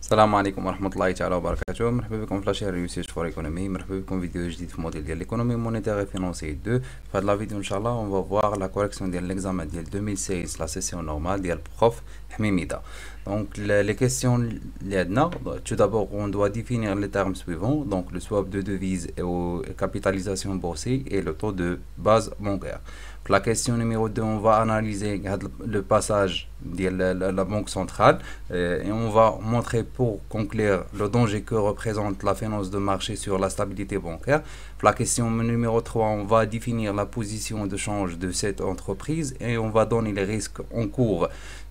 Salamani comme Mahmoud Laïch al-Abarkacho, je me souviens que vous avez réussi à faire l'économie, je me souviens que une vidéo de modèle de l'économie monétaire et financière 2. Dans la vidéo, on va voir la correction de l'examen de l'année 2016, la session normale de prof Hermimida. Donc, les questions, les deux, tout d'abord, on doit définir les termes suivants, donc le swap de devises et la capitalisation boursière et le taux de base monétaire. La question numéro 2, on va analyser le passage de la, Banque centrale euh, et on va montrer pour conclure le danger que représente la finance de marché sur la stabilité bancaire. La question numéro 3, on va définir la position de change de cette entreprise et on va donner les risques en cours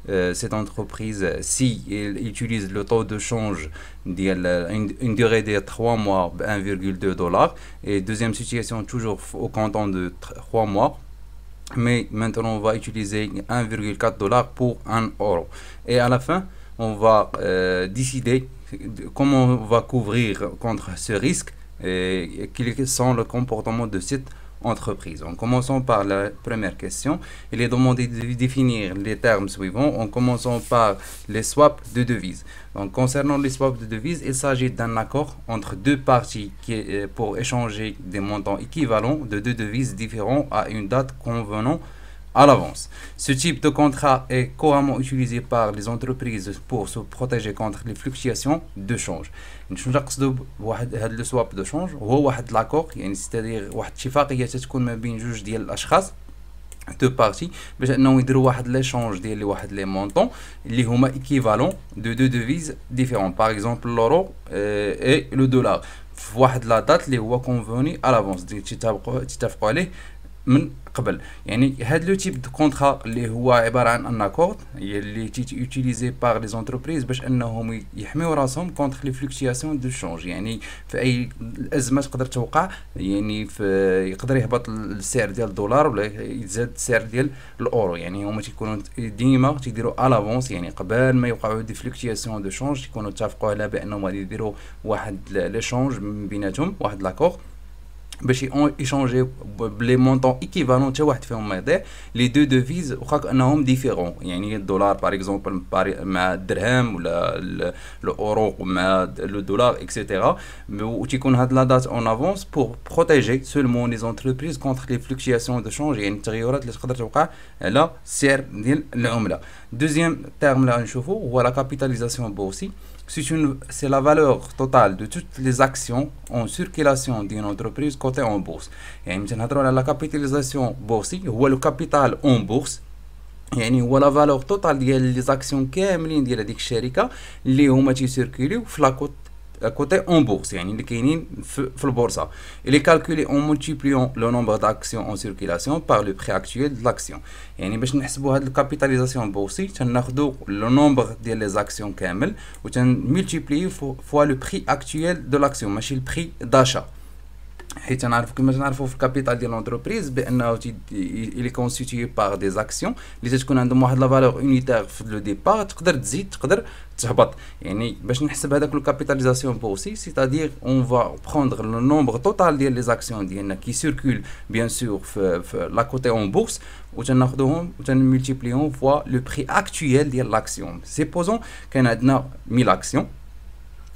euh, cette entreprise si elle utilise le taux de change d'une durée de 3 mois 1,2 dollars et deuxième situation toujours au canton de 3 mois mais maintenant on va utiliser 1,4 dollars pour 1 euro et à la fin on va euh, décider comment on va couvrir contre ce risque et quels sont le comportement de cette entreprise. En commençant par la première question, il est demandé de définir les termes suivants en commençant par les swaps de devises. Donc, concernant les swaps de devises, il s'agit d'un accord entre deux parties qui euh, pour échanger des montants équivalents de deux devises différentes à une date convenant à l'avance. Ce type de contrat est couramment utilisé par les entreprises pour se protéger contre les fluctuations de change. Le swap de change est l'accord, c'est-à-dire un chiffre qui est un peu plus de deux parties, mais non, il y a l'échange les montants, les sont équivalent de deux devises différentes, par exemple l'euro euh, et le dollar. Voilà la date, les convenu à l'avance. من قبل يعني هاد لو تيب دو كونطرا اللي هو عباره عن ان اكورد هي اللي يوتيليزي باغ لي زونتربريز باش انهم يحميو راسهم كونتر لي فلوكتياسيون دو شونج يعني في اي ازمه تقدر توقع يعني في يقدر يهبط السعر ديال الدولار ولا يتزاد السعر ديال الاورو يعني هما تيكونوا ديما تيديروا الافونس يعني قبل ما يوقعوا دي فلوكتياسيون دو شونج تيكونوا اتفقوا على بانهم غادي يديروا واحد لي شونج بيناتهم واحد لاكورد pour échanger les montants équivalents les deux devises sont différentes un différents dollar par exemple le euro le dollar etc mais ou a a la date en avance pour protéger seulement les entreprises contre les fluctuations de change et intérieure de de le deuxième terme là en ou à la capitalisation boursière c'est la valeur totale de toutes les actions en circulation d'une entreprise cotée en bourse. Et La capitalisation boursière ou le capital en bourse يعني هو لا valeur totale ديال لي زاكسيون كاملين ديال هذيك الشركه اللي هما تيسيركيليو في à côté en bourse, il est calculé en multipliant le nombre d'actions en circulation par le prix actuel de l'action. Et la capitalisation bourse, on avons le nombre des actions qui sont multiplié fois le prix actuel de l'action, mais le prix d'achat. Il y a un capital de l'entreprise est constitué par des actions. Les actions qu'on a de la valeur unitaire au départ. Il dit que c'est un capital. Il y a Pour capitalisation possible, c'est-à-dire qu'on va prendre le nombre total des actions qui circulent, bien sûr, à côté en bourse. On multiplie le prix actuel des actions. Supposons qu'il y ait 1000 actions.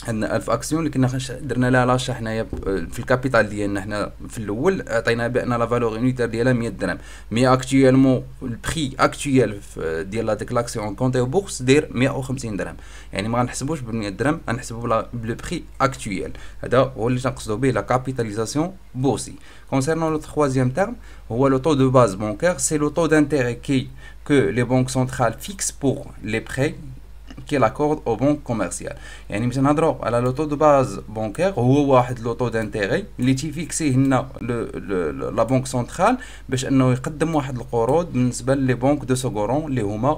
عندنا 1000 اكسيون اللي كنا درنا لها لاشا حنايا في الكابيتال ديالنا حنا في الاول عطينا بان لا فالور يونيتير ديالها 100 درهم مي اكتويلمون البري اكتويل ديال هذيك لاكسيون كونتي بورس داير 150 درهم يعني ما غنحسبوش ب 100 درهم بلو بري اكتويل هذا هو اللي تنقصدو به لا كابيتاليزاسيون بورسي كونسيرنون لو تخوازيام تيرم هو لو تو دو باز بونكار سي لو تو دانتيري كي كو لي بونك سنترال فيكس بور لي بري l'accord aux banques commerciales. Et nous avons droit à la loto de base bancaire, ou à taux d'intérêt, qui est fixé par la banque centrale, pour qu'elle nous donne un courant dans les banques de second rang,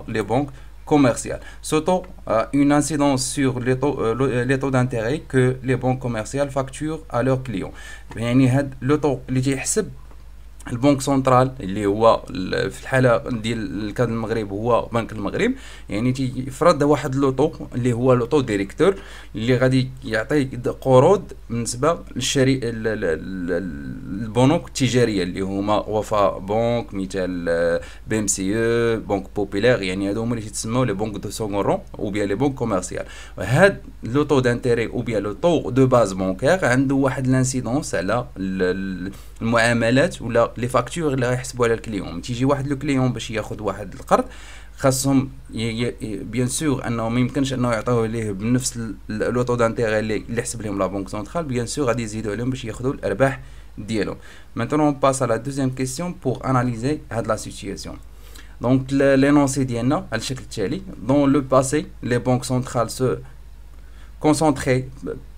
les banques commerciales. Ce taux a une incidence sur les taux, euh، les taux d'intérêt que les banques commerciales facturent à leurs clients. nous le taux qui est البنك سنترال اللي هو في الحاله ديال الكاد المغرب هو بنك المغرب يعني تيفرض واحد لوطو اللي هو لوطو ديريكتور اللي غادي يعطي قروض بالنسبه للشري البنوك التجاريه اللي هما وفا بنك مثال آه، بي ام سي او بنك بوبيلير يعني هادو هما اللي تيتسموا لي بنك دو سونغورون او بيان لي بنك كوميرسيال هاد لوطو دانتيري او بيان لوطو دو باز بونكير عنده واحد لانسيدونس على المعاملات ولا لي فاكتور اللي غيحسبوا على الكليون تيجي واحد لو كليون باش ياخذ واحد القرض خاصهم بيان سور انه ما يمكنش انه يعطوه ليه بنفس لو طو دانتيغي اللي حسب لهم لا بونك سونترال بيان سور غادي يزيدوا عليهم باش ياخذوا الارباح ديالهم maintenant on passe à la deuxième question pour analyser هاد لا situation donc l'énoncé ديالنا على الشكل التالي dans le passé les banques centrales se concentraient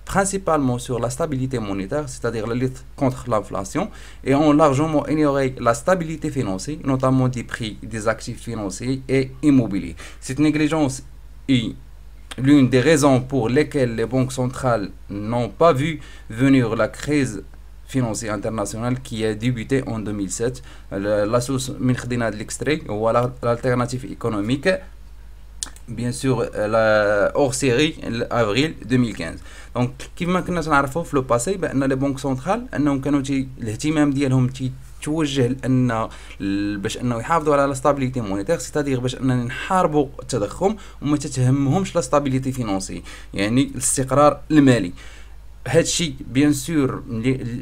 principalement sur la stabilité monétaire, c'est-à-dire la lutte contre l'inflation, et ont largement ignoré la stabilité financière, notamment des prix des actifs financiers et immobiliers. Cette négligence est l'une des raisons pour lesquelles les banques centrales n'ont pas vu venir la crise financière internationale qui a débuté en 2007. Euh, la source, de l'extrait, ou l'alternative économique, بيان سور اور سيري افريل 2015 دونك كيما كنا تنعرفوا في لو باسي بان لي بنك سنترال انهم كانوا تي الاهتمام ديالهم تي توجه لان باش انه يحافظوا على لا ستابيليتي مونيتير سيتادير باش اننا نحاربوا التضخم وما تتهمهمش لا ستابيليتي فينونسي يعني الاستقرار المالي هذا الشيء بيان سور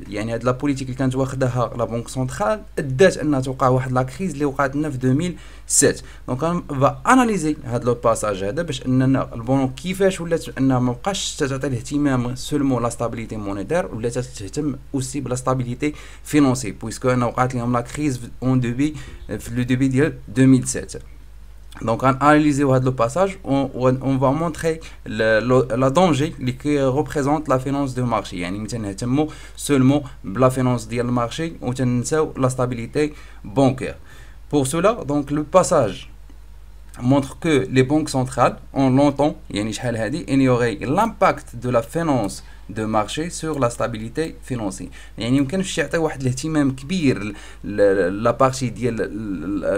يعني هاد لابوليتيك اللي كانت واخداها لا بونك سونترال ادات انها توقع واحد لا كريز اللي وقعت لنا في 2007 دونك انا با اناليزي هاد لو باساج هذا باش اننا البنوك كيفاش ولات انها ما بقاش تعطي الاهتمام سولمون لا ستابيليتي مونيتير ولات تهتم اوسي بلا ستابيليتي فينونسي بويسكو انا وقعت لهم لا كريز اون دوبي في لو دوبي ديال 2007 Donc, en analysant le passage, on, va montrer le, danger que représente la finance du marché. Yani, seulement la finance du marché, on la stabilité bancaire. Pour cela, donc, le passage montre que les banques centrales ont longtemps ignoré l'impact de la finance دو مارشي سور لا ستابيليتي فينونسي يعني يمكنش يعطي واحد الاهتمام كبير لا بارتي ديال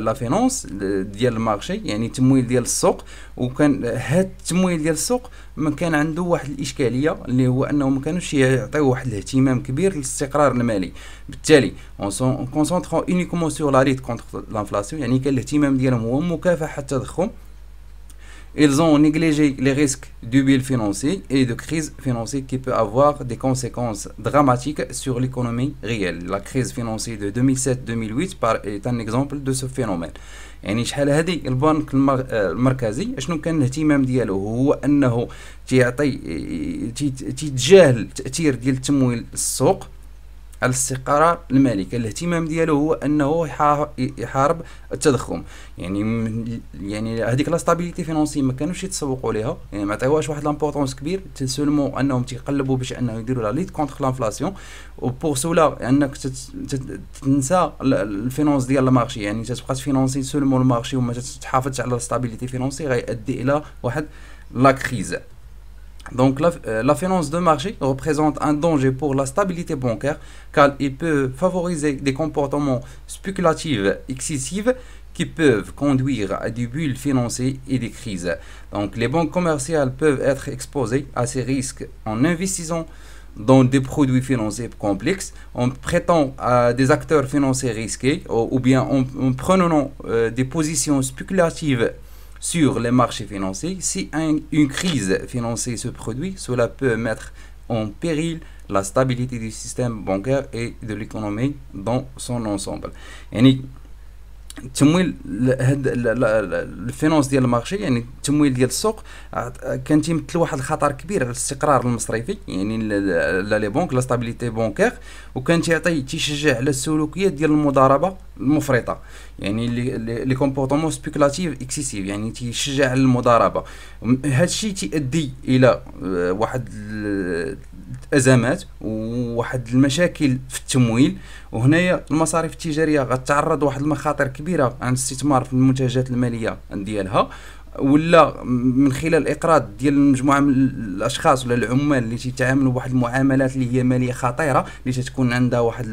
لا فينونس ديال المارشي يعني التمويل ديال السوق وكان هاد التمويل ديال السوق ما كان عنده واحد الاشكاليه اللي هو انه ما كانوش يعطيو واحد الاهتمام كبير للاستقرار المالي بالتالي اون كونسونطرون اونيكومون سور لا ريت كونتر لانفلاسيون يعني كان الاهتمام ديالهم هو مكافحه التضخم ils ont négligé les risques du bill financier et de crise financière qui peut avoir des conséquences dramatiques sur l'économie réelle. La crise financière de 2007-2008 est un exemple de ce phénomène. يعني شحال هذه البنك المركزي شنو كان الاهتمام ديالو هو انه تيعطي تيتجاهل التاثير ديال التمويل السوق على الاستقرار المالي كان الاهتمام ديالو هو انه يحارب التضخم يعني يعني هذيك لا ستابيليتي فينونسي ما كانوش يتسوقوا ليها يعني ما عطيوهاش واحد لامبورطونس كبير سولمون انهم تيقلبوا باش انه يديروا لا ليت كونتر لانفلاسيون وبور سولا انك تنسى الفينونس ديال المارشي يعني تتبقى تفينونسي سولمون المارشي وما تحافظش على ستابيليتي فينونسي غيؤدي الى واحد لا كريز Donc euh, la, finance de marché représente un danger pour la stabilité bancaire car il peut favoriser des comportements spéculatifs excessifs qui peuvent conduire à des bulles financières et des crises. Donc les banques commerciales peuvent être exposées à ces risques en investissant dans des produits financiers complexes, en prêtant à des acteurs financiers risqués ou, bien en, prenant euh, des positions spéculatives sur les marchés financiers. Si une crise financière se produit, cela peut mettre en péril la stabilité du système bancaire et de l'économie dans son ensemble. تمويل هاد الفينونس ديال المارشي يعني التمويل ديال السوق كان تيمثل واحد الخطر كبير على الاستقرار المصرفي يعني لا لي بونك لا ستابيليتي بونكير وكان تيعطي تيشجع على السلوكيات ديال المضاربه المفرطه يعني لي كومبورتمون سبيكولاتيف اكسيسيف يعني تيشجع على المضاربه هادشي تيؤدي الى آه، واحد ازمات وواحد المشاكل في التمويل وهنايا المصاريف التجاريه غتعرض لواحد المخاطر كبيره عن الاستثمار في المنتجات الماليه ديالها ولا من خلال الاقراض ديال مجموعه من الاشخاص ولا العمال اللي تيتعاملوا بواحد المعاملات اللي هي ماليه خطيره اللي تتكون عندها واحد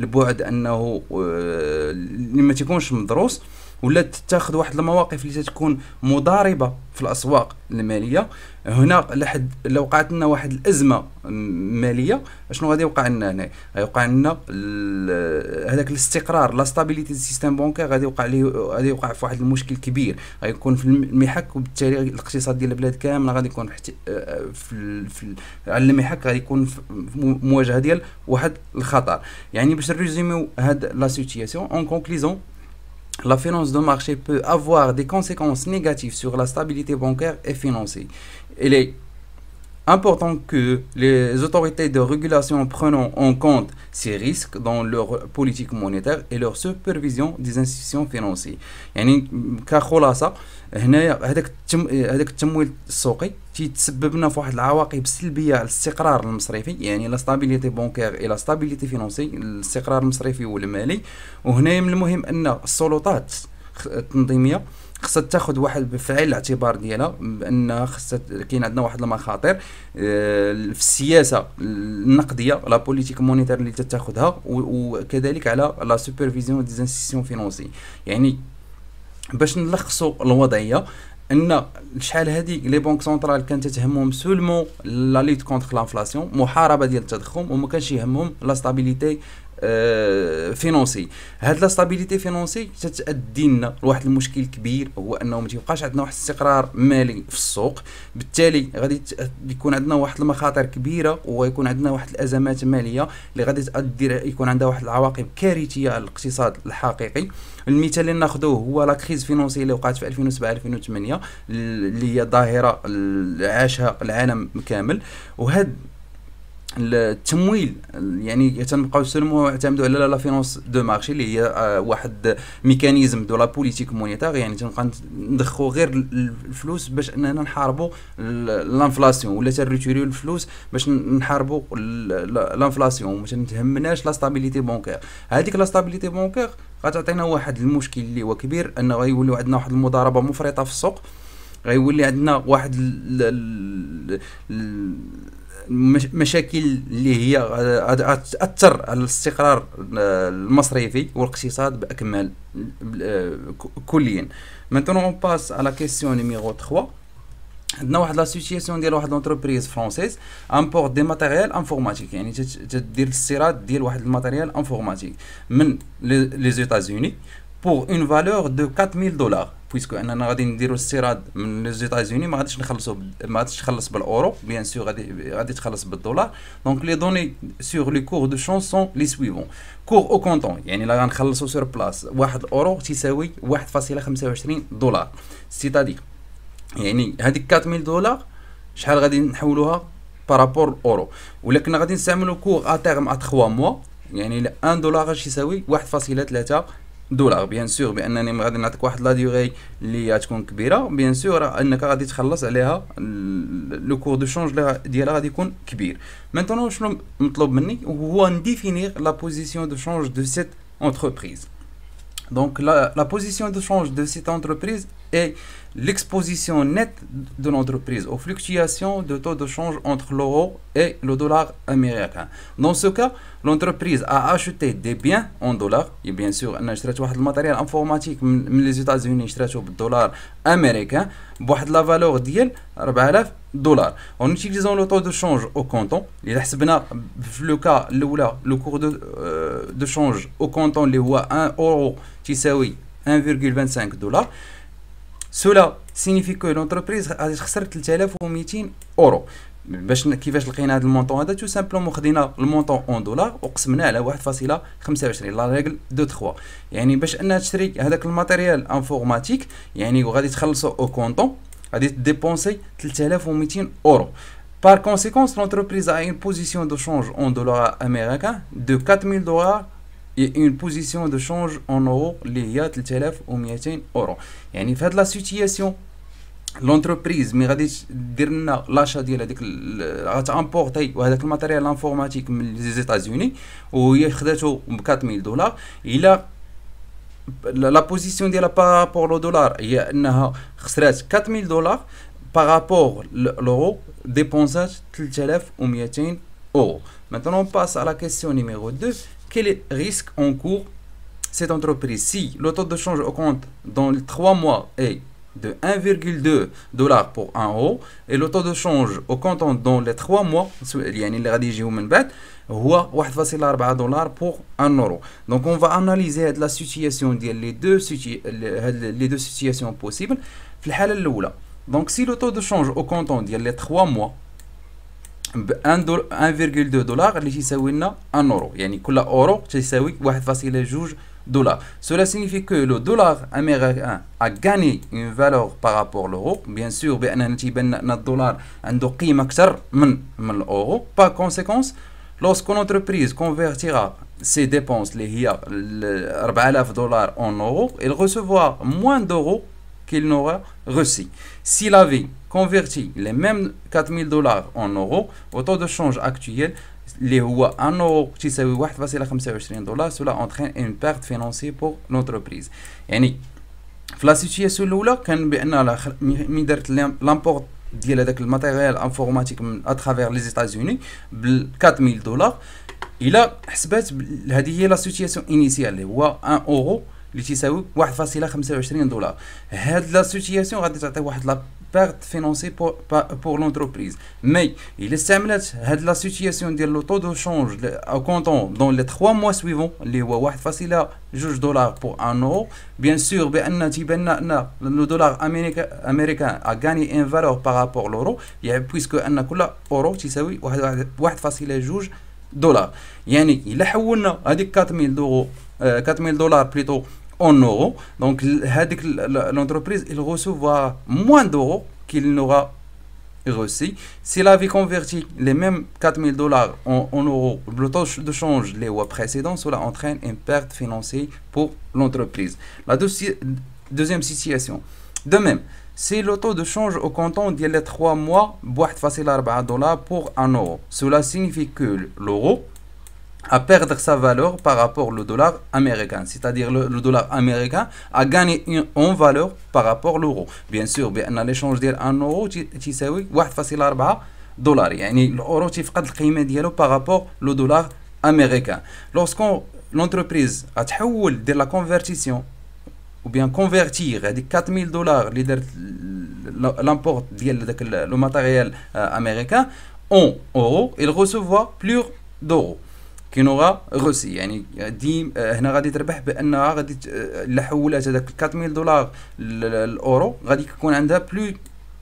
البعد انه آه، اللي ما تيكونش مدروس ولا تتخذ واحد المواقف اللي تتكون مضاربه في الاسواق الماليه هنا لحد لو وقعت لنا واحد الازمه ماليه شنو غادي يوقع لنا هنا غيوقع لنا هذاك الاستقرار لا ستابيليتي سيستيم بونكير غادي يوقع ليه غادي يوقع في واحد المشكل كبير غيكون في المحك وبالتالي الاقتصاد ديال البلاد كامله غادي يكون آه، في, في على المحك غادي يكون في مواجهه ديال واحد الخطر يعني باش نريزوميو هاد لا سيتياسيون اون كونكليزون la finance de marché peut avoir des conséquences négatives sur la stabilité bancaire et financière. Elle est important que les autorités de régulation prennent en compte ces risques dans leur politique monétaire et leur supervision des institutions financières. يعني كخلاصة هنا هذاك هذاك التمويل السوقي تيتسبب لنا في واحد العواقب سلبية على الاستقرار المصرفي يعني لا ستابيليتي بونكير اي لا ستابيليتي فينونسي الاستقرار المصرفي والمالي وهنا من المهم ان السلطات التنظيمية خصها تاخذ واحد بعين الاعتبار ديالها بان خصها كاين عندنا واحد المخاطر آه، في السياسه النقديه لا بوليتيك مونيتير اللي تتاخذها وكذلك على لا سوبرفيزيون دي انستيتيون فينونسي يعني باش نلخصوا الوضعيه ان شحال هادي لي بنك سنترال كانت تهمهم سولمون لا ليت كونتر لانفلاسيون محاربه ديال التضخم وما كانش يهمهم لا ستابيليتي آه، فينونسي هاد لا ستابيليتي فينونسي تتادي لنا لواحد المشكل كبير هو انه ما تيبقاش عندنا واحد الاستقرار مالي في السوق بالتالي غادي يكون عندنا واحد المخاطر كبيره ويكون عندنا واحد الازمات ماليه اللي غادي تؤدي يكون عندها واحد العواقب كارثيه على الاقتصاد الحقيقي المثال اللي ناخذوه هو لا كريز فينونسي اللي وقعت في 2007 2008 اللي هي ظاهره عاشها العالم كامل وهاد التمويل يعني تنبقاو نسلموا نعتمدوا على لا فينونس دو مارشي اللي هي آه، واحد ميكانيزم دو لا بوليتيك مونيتار يعني تنبقى ندخو غير الفلوس باش اننا نحاربوا الانفلاسيون ولا تنريتوريو الفلوس باش نحاربوا الانفلاسيون ما تهمناش لا ستابيليتي بونكير هذيك لا ستابيليتي بونكير غتعطينا واحد المشكل اللي هو كبير انه غيولي عندنا واحد المضاربه مفرطه في السوق غيولي عندنا واحد ال مشاكل اللي هي تاثر على الاستقرار آه، المصرفي والاقتصاد باكمل آه، كليا مانتون اون باس على كيسيون نيميرو 3 عندنا واحد لاسوسياسيون ديال واحد لونتربريز فرونسيز امبورت دي ماتيريال انفورماتيك يعني تدير الاستيراد ديال واحد الماتيريال انفورماتيك من لي زيتازوني بور اون فالور دو 4000 دولار بويسكو اننا غادي نديرو استيراد من لي زيتازوني ما غاديش نخلصو ما غاديش تخلص بالاورو بيان سور غادي غادي تخلص بالدولار دونك لي دوني سور لي كور دو شونسون لي سويفون كور او كونتون يعني لا غنخلصو سور بلاص واحد اورو تساوي 1.25 دولار سيتادي يعني هذيك 4000 دولار شحال غادي نحولوها بارابور اورو كنا غادي نستعملو كور ا تيرم ا 3 موا يعني 1 دولار اش يساوي 1.3 دولار بيان سور بانني غادي نعطيك واحد لا ديوري اللي غتكون كبيره بيان سور انك غادي تخلص عليها لو كور دو شونج ديالها غادي يكون كبير مانتونو شنو مطلوب مني هو نديفيني لا بوزيسيون دو شونج دو سيت اونتربريز دونك لا بوزيسيون دو شونج دو سيت اونتربريز et l'exposition nette de l'entreprise aux fluctuations de taux de change entre l'euro et le dollar américain. Dans ce cas, l'entreprise a acheté des biens en dollars, et bien sûr, elle a acheté matériel informatique des États-Unis, acheté du dollar américain, et la valeur de 4000 dollars. en utilisant le taux de change au comptant le cours de euh, change au canton est de 1 euro 1.25 dollars. سولا سينيفي كو لونتربريز غادي تخسر 3200 اورو باش كيفاش لقينا هذا المونطون هذا تو سامبلومون خدينا المونطون اون دولار وقسمناه على 1.25 لا ريغل دو 3 يعني باش انها تشري هذاك الماتيريال انفورماتيك يعني وغادي تخلصو او كونطون غادي ديبونسي 3200 اورو Par conséquent, l'entreprise a une position de change en dollars américains de 4000 dollars et une position de change en euros اللي a 3200 euros. يعني في هاد لا سيتياسيون لونتربريز مي غادي دير لاشا ديال هذيك امبورتي وهذاك الماتيريال انفورماتيك من لي زيتازوني وهي خداتو ب 4000 دولار الى لا بوزيسيون ديالها بارابور لو دولار هي انها خسرات 4000 دولار بارابور لورو ديبونسات 3200 او maintenant on passe à la question numéro 2 quel quels risques encourt cette entreprise si le taux de change au compte dans les 3 mois est de 1,2 dollar pour 1 euro et le taux de change au compte dans les 3 mois يعني اللي غادي يجيو من 1.4 pour 1 euro donc on va analyser la situation les deux les deux situations possibles donc si le taux de change au compte dans les 3 mois ب 1.2 دولار اللي تيساوي لنا 1 اورو يعني كل اورو تيساوي 1.2 dollars. Cela signifie que le dollar américain a gagné une valeur par rapport à l'euro. Bien sûr, le dollar a une valeur plus que l'euro. Par conséquent, lorsqu'une entreprise convertira ses dépenses, les 4000 dollars en euros, elle recevra moins d'euros qu'il n'aura reçu. Si avait Converti les mêmes 4000 dollars en euros au taux de change actuel les 1 euro si ça veut dollars cela entraîne une perte financière pour l'entreprise yani la situation là quand ben la midert l'import ديال هذاك informatique انفورماتيك من les لي unis ب 4000 dollars il حسبات هذه هي لا سيتياسيون انيسيال هو 1 euros. Et ça, c'est facile à faire un dollar. C'est la situation qui a la perte financière pour l'entreprise. Mais il est certain que la situation le taux de change comptant dans les 3 mois suivants, c'est facile à faire pour un euro. Bien sûr, le dollar américain a gagné une valeur par rapport à l'euro. Puisque l'euro est facile à faire un juge dollar. Il y a 4 000 euh, dollars en euros. Donc, l'entreprise, il recevra moins d'euros qu'il n'aura reçu. S'il avait converti les mêmes 4000 dollars en, euros, le taux de change les mois précédents, cela entraîne une perte financière pour l'entreprise. La deuxième situation. De même, si le taux de change au canton d'il y a 3 mois, 1,4 dollars pour 1 euro, cela signifie que l'euro à perdre sa valeur par rapport au dollar américain. C'est-à-dire le, le, dollar américain a gagné en valeur par rapport à l'euro. Bien sûr, dans l'échange ديال 1 euro تساوي 1.4 dollar يعني l'euro le القيمه valeur par rapport au dollar américain. Lorsqu'on l'entreprise a تحول la convertition ou bien convertir des 4000 dollars l'import le matériel euh, américain en euros, il recevra plus d'euros. كينوغا روسي يعني دي هنا غادي تربح بانها غادي الا هذاك 4000 دولار الاورو غادي يكون عندها بلو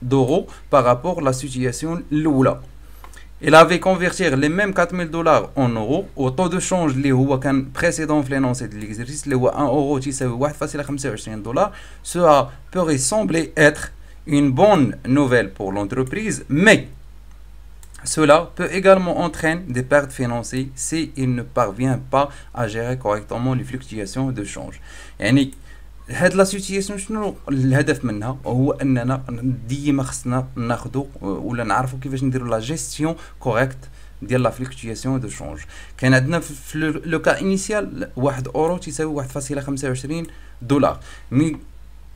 d'euros par rapport à la situation Il avait converti les mêmes 4000 dollars en euros au taux de change les le précédent l'énoncé de l'exercice, les 1 euro qui s'est 1,25 dollars. Cela pourrait sembler être une bonne nouvelle pour l'entreprise, mais cela peut également entraîner des pertes financières s'il si ne parvient pas à gérer correctement les fluctuations de change. يعني هذه لا سيتياسيون شنو الهدف منها هو اننا ديما خصنا ناخذ ولا نعرفوا كيفاش نديروا لا جيستيون كوريكت ديال لا فليكتوياسيون دو شونج كان عندنا في لو كا انيسيال واحد اورو تيساوي 1.25 دولار مي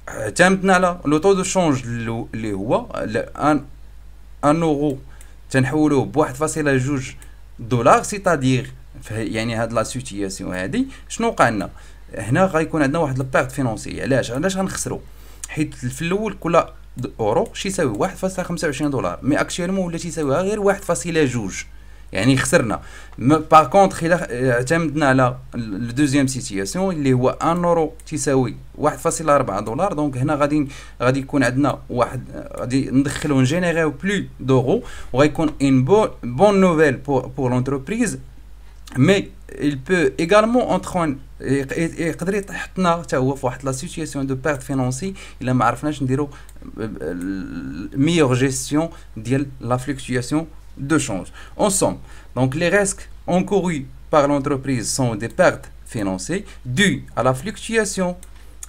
اعتمدنا على لو طو دو شونج اللي هو 1 اورو تنحولوه بواحد فاصلة جوج دولار سيتادير يعني هاد لا سيتياسيون هادي شنو وقع لنا هنا غيكون عندنا واحد لابيرت فينونسي علاش علاش غنخسرو حيت في الاول كل اورو شيساوي 1.25 دولار مي اكشيالمون ولا تيساويها غير 1.2 يعني خسرنا باغ كونتخ الا اعتمدنا على دوزيام سيتياسيون اللي هو 1 اورو تساوي 1.4 دولار دونك هنا غادي غادي يكون عندنا واحد غادي ندخلو جينيريو بلو دورو وغيكون ان بون نوفيل بور لونتربريز مي il peut également entrer يقدر يحطنا حتى هو في واحد لا سيتياسيون دو بيرت فينونسي الا ما عرفناش نديرو ميور جيستيون ديال لا فلكتوياسيون de change. ensemble donc les risques encourus par l'entreprise sont des pertes financières dues à la fluctuation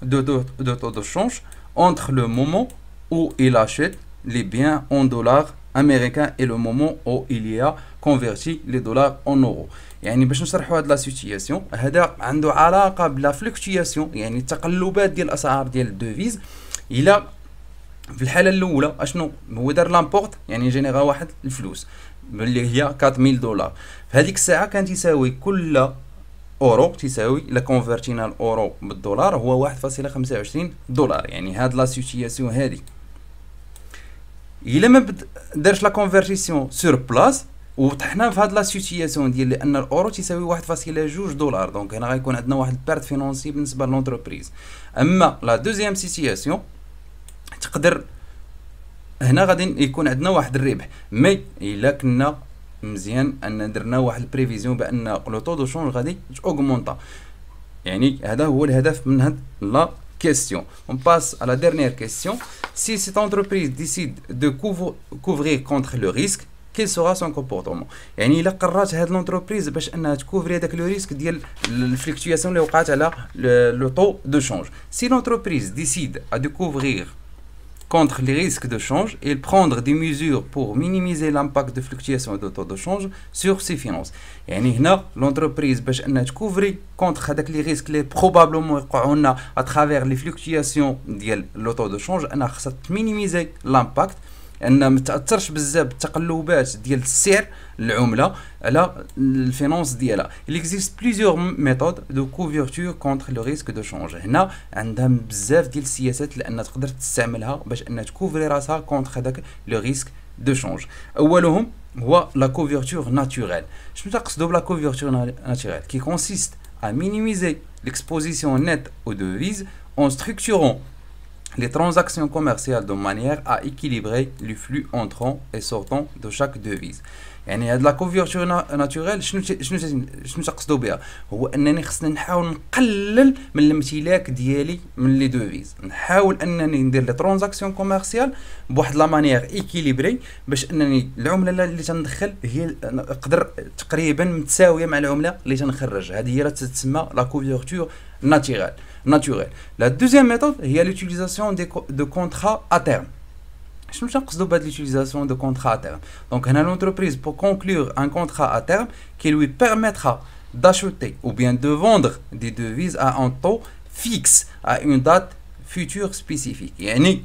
de taux de, taux de change entre le moment où il achète les biens en dollars américains et le moment où il y a converti les dollars en euros. يعني باش نشرحوا هاد لا سيتياسيون هذا عنده علاقه بلا فلكتياسيون يعني التقلبات ديال الاسعار ديال الدوفيز الى في الحاله الاولى اشنو هو دار لامبورت يعني جينيرا واحد الفلوس اللي هي 4000 دولار في هذيك الساعه كان تساوي كل اورو تساوي الا كونفرتينا الاورو بالدولار هو 1.25 دولار يعني هاد لا سيتياسيون هادي الا ما دارش لا كونفرتيسيون سور بلاص وطحنا في هاد لا سيتياسيون ديال لان الاورو تساوي 1.2 دولار دونك هنا غيكون عندنا واحد البارت فينونسي بالنسبه لونتربريز اما لا دوزيام سيتياسيون تقدر هنا غادي يكون عندنا واحد الربح مي الا كنا مزيان ان درنا واحد البريفيزيون بان لو طو دو شونج غادي اوغمونطا يعني هذا هو الهدف من هاد لا كيسيون اون باس à لا ديرنيير كيسيون سي سيت انتربريز ديسيد دو كوفري كونتر لو ريسك quel سورا سون كومبورتمون يعني الا قرات هاد لونتربريز باش انها تكوفري هذاك لو ريسك ديال الفلكتوياسيون اللي وقعت على لو طو دو شونج سي لونتربريز ديسيد ا دو كوفري contre les risques de change et prendre des mesures pour minimiser l'impact de fluctuations de taux de change sur ses finances. Et l'entreprise باش contre les risques probablement à travers les fluctuations de taux de change, شونج minimiser l'impact لان ما تاثرش بزاف بالتقلبات ديال السعر العمله على الفينونس ديالها il existe plusieurs méthodes de couverture contre le risque de change هنا عندها بزاف ديال السياسات لان تقدر تستعملها باش ان تكوفري راسها كونتر هذاك لو ريسك دو شونج اولهم هو لا كوفرتور ناتوريل شنو تقصدو بلا كوفرتور ناتوريل كي كونسيست ا مينيميزي ليكسبوزيسيون نت او دوفيز اون ستركتورون les transactions commerciales de manière à équilibrer le flux entrant et sortant de chaque devise يعني هاد لا كوفيرتور ناتوريل شنو شنو شنو تقصدوا بها هو انني خصني نحاول نقلل من الامتلاك ديالي من لي دوفيز نحاول انني ندير لي ترانزاكسيون كوميرسيال بواحد لا مانيير ايكيليبري باش انني العمله اللي تندخل هي نقدر تقريبا متساويه مع العمله اللي تنخرج هذه هي تسمى لا كوفيرتور ناتوريل naturel. La deuxième méthode, il y a l'utilisation de contrats à terme. Je ne cherche pas l'utilisation de contrats à terme. Donc, on a l'entreprise pour conclure un contrat à terme qui lui permettra d'acheter ou bien de vendre des devises à un taux fixe à une date future spécifique. Yani,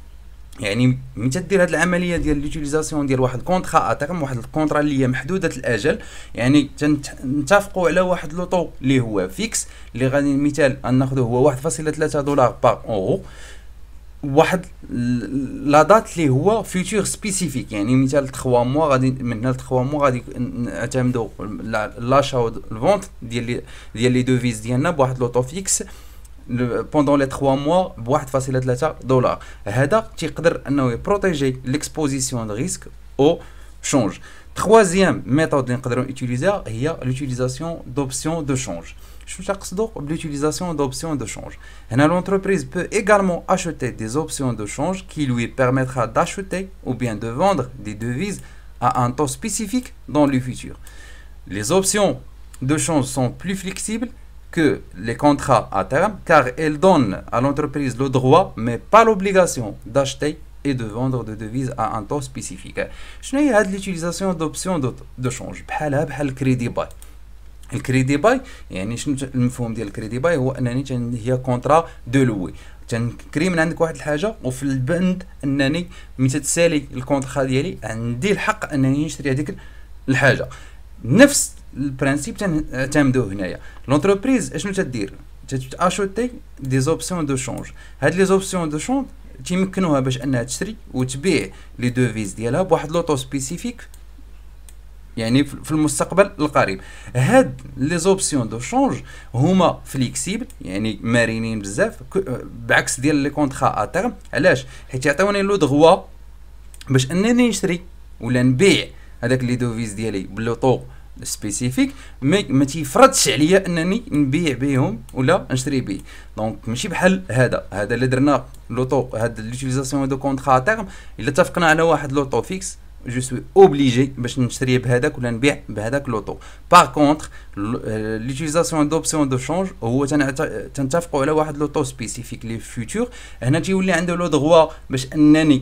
يعني متى دير هذه العمليه ديال ليوتيليزاسيون ديال واحد كونطرا اترم واحد الكونطرا اللي هي محدوده الاجل يعني تنتفقوا على واحد لوطو اللي هو فيكس اللي غادي مثال ناخذ هو 1.3 دولار بار اورو واحد لا دات اللي هو فيوتشر سبيسيفيك يعني مثال 3 موا غادي من هنا ل 3 موا غادي نعتمدوا لاشا الفونت ديال ديال لي دوفيز ديالنا بواحد لوطو فيكس pendant les trois mois ب 1.3 Cela peut protéger protéger l'exposition de risque au change troisième méthode اللي peut utiliser, c'est l'utilisation d'options de change Je شنو donc l'utilisation d'options de change l'entreprise peut également acheter des options de change qui lui permettra d'acheter ou bien de vendre des devises à un taux spécifique dans le futur les options de change sont plus flexibles que les contrats à terme, car elles donnent à l'entreprise le droit, mais pas l'obligation, d'acheter et de vendre des devises à un taux spécifique. Je n'ai pas l'utilisation d'options de, de change, buy le crédit bail. crédit باي يعني شنو المفهوم ديال الكريدي باي هو انني هي كونترا de لوي تنكري من عندك واحد الحاجه وفي البند انني متى تسالي الكونطرا ديالي عندي الحق انني نشري هذيك الحاجه نفس البرانسيب تنعتمدوه هنايا لونتربريز اشنو تدير تاشوتي دي زوبسيون دو شونج هاد لي زوبسيون دو شونج تيمكنوها باش انها تشري وتبيع لي دوفيز ديالها بواحد لوطو سبيسيفيك يعني في المستقبل القريب هاد لي زوبسيون دو شونج هما فليكسيبل يعني مرنين بزاف بعكس ديال لي كونطرا تيرم علاش حيت يعطيوني لو دغوا باش انني نشري ولا نبيع هذاك لي دوفيز ديالي بلوطو سبيسيفيك ما ما تيفرضش عليا انني نبيع بهم ولا نشري به دونك ماشي بحال هذا هذا اللي درنا لوطو هاد لوتيليزاسيون دو كونترا تيرم الا اتفقنا على واحد لوطو فيكس جو سوي اوبليجي باش نشري بهذاك ولا نبيع بهذاك لوطو باغ كونتر لوتيليزاسيون دوبسيون دو شونج هو تنتفقوا على واحد لوطو سبيسيفيك لي فيوتور هنا تيولي عنده لو دغوا باش انني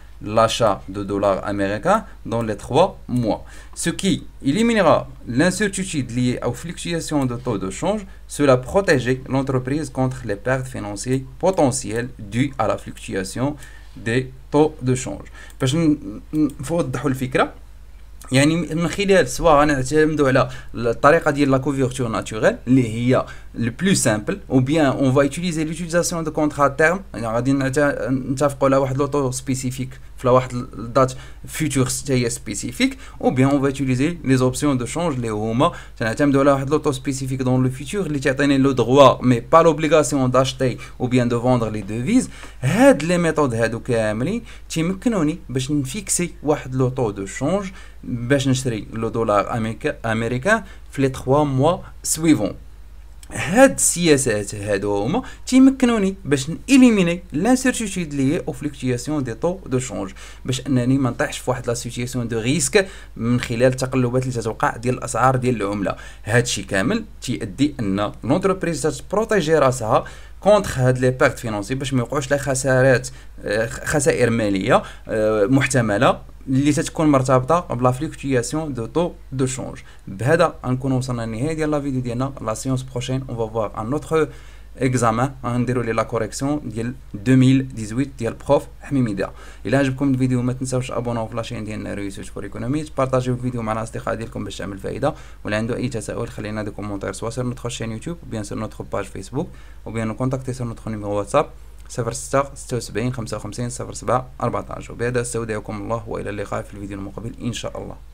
l'achat de dollars américains dans les trois mois, ce qui éliminera l'incertitude liée aux fluctuations de taux de change. Cela protégerait l'entreprise contre les pertes financières potentielles dues à la fluctuation des taux de change. باش نوضحوا الفكره يعني من خلال سواء على le plus simple, ou bien on va utiliser l'utilisation de contrats à terme, un euh, euh, spécifique, ou bien on va utiliser les options de change les hormones, un terme de l'auto spécifique dans le futur, les qui a le droit mais pas l'obligation d'acheter ou bien de vendre les devises. les méthodes de ok Emily, qui me connais, de change, je n'ai le dollar américain les trois mois suivants. هاد السياسات هادو هما تيمكنوني باش نيليميني لانسيرتيتود اللي هي او فلوكتياسيون دي طو دو شونج باش انني ما نطيحش في واحد لا سيتياسيون دو ريسك من خلال التقلبات اللي تتوقع ديال الاسعار ديال العمله هادشي كامل تيؤدي ان لونتربريز تبروتيجي راسها كونتر هاد لي باكت فينونسي باش ما يوقعوش لا خسارات آه، خسائر ماليه آه، محتمله اللي تتكون مرتبطه بلا فليكتياسيون دو طو دو شونج بهذا غنكون وصلنا للنهايه ديال لا فيديو ديالنا لا سيونس بروشين اون فوا فوار ان اوتر اكزامان غنديرو لي لا كوريكسيون ديال 2018 ديال بروف حميميدا الى عجبكم الفيديو ما تنساوش ابوناو في لاشين ديالنا ريسيرش فور ايكونومي بارطاجيو الفيديو مع الاصدقاء ديالكم باش تعمل فائده ولا عنده اي تساؤل خلينا دي كومونتير سوا سير نوتخ شين يوتيوب بيان سير نوتخ باج فيسبوك وبيان كونتاكتي سير نوتخ نيميرو واتساب 06 76 55 07 14 وبهذا استودعكم الله والى اللقاء في الفيديو المقبل ان شاء الله